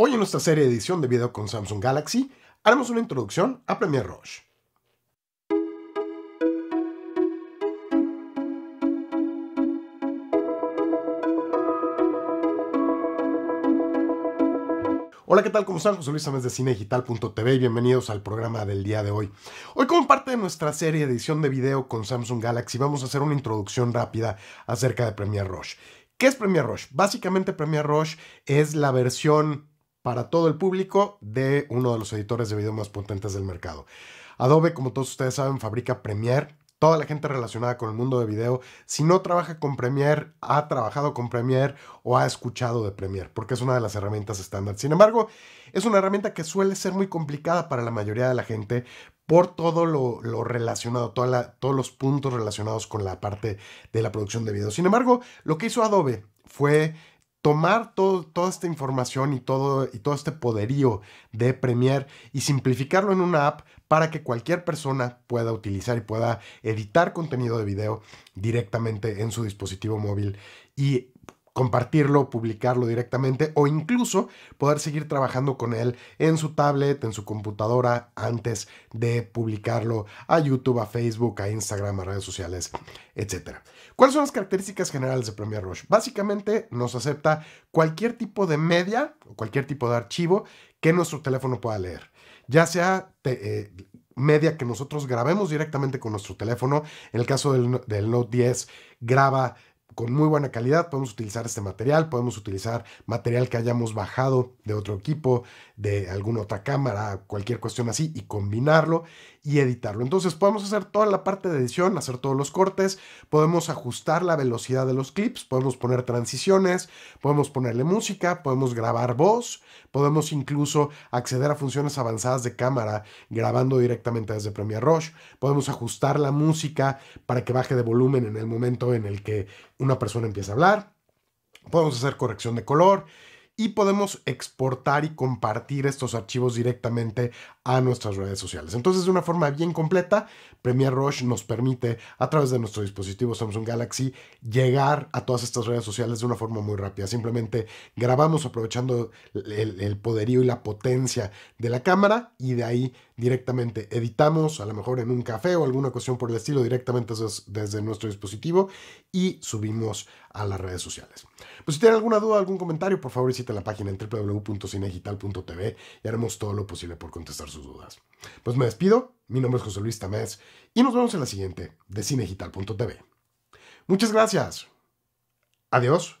Hoy en nuestra serie edición de video con Samsung Galaxy, haremos una introducción a Premiere Rush. Hola, ¿qué tal? ¿Cómo están? José Luis Ames de cinedigital.tv y bienvenidos al programa del día de hoy. Hoy como parte de nuestra serie edición de video con Samsung Galaxy vamos a hacer una introducción rápida acerca de Premiere Rush. ¿Qué es Premiere Rush? Básicamente Premiere Rush es la versión para todo el público de uno de los editores de video más potentes del mercado. Adobe, como todos ustedes saben, fabrica Premiere. Toda la gente relacionada con el mundo de video, si no trabaja con Premiere, ha trabajado con Premiere o ha escuchado de Premiere, porque es una de las herramientas estándar. Sin embargo, es una herramienta que suele ser muy complicada para la mayoría de la gente por todo lo, relacionado, todos los puntos relacionados con la parte de la producción de video. Sin embargo, lo que hizo Adobe fue tomar todo, toda esta información y todo, y todo este poderío de Premiere y simplificarlo en una app para que cualquier persona pueda utilizar y pueda editar contenido de video directamente en su dispositivo móvil y compartirlo, publicarlo directamente o incluso poder seguir trabajando con él en su tablet, en su computadora, antes de publicarlo a YouTube, a Facebook, a Instagram, a redes sociales, etc. ¿Cuáles son las características generales de Premiere Rush? Básicamente nos acepta cualquier tipo de media o cualquier tipo de archivo que nuestro teléfono pueda leer, ya sea... Eh, media que nosotros grabemos directamente con nuestro teléfono. En el caso del Note 10, graba con muy buena calidad. Podemos utilizar este material, podemos utilizar material que hayamos bajado de otro equipo, de alguna otra cámara, cualquier cuestión así, y combinarlo y editarlo. Entonces podemos hacer toda la parte de edición, hacer todos los cortes, podemos ajustar la velocidad de los clips, podemos poner transiciones, podemos ponerle música, podemos grabar voz, podemos incluso acceder a funciones avanzadas de cámara grabando directamente desde Premiere Rush, podemos ajustar la música para que baje de volumen en el momento en el que una persona empieza a hablar, podemos hacer corrección de color, y podemos exportar y compartir estos archivos directamente a nuestras redes sociales. Entonces, de una forma bien completa, Premiere Rush nos permite a través de nuestro dispositivo Samsung Galaxy llegar a todas estas redes sociales de una forma muy rápida. Simplemente grabamos aprovechando el, poderío y la potencia de la cámara y de ahí directamente editamos, a lo mejor en un café o alguna cuestión por el estilo, directamente desde, nuestro dispositivo y subimos a las redes sociales. Pues si tienen alguna duda, algún comentario, por favor en la página en y haremos todo lo posible por contestar sus dudas. Pues me despido, mi nombre es José Luis Tamés y nos vemos en la siguiente de cinegital.tv Muchas gracias. Adiós.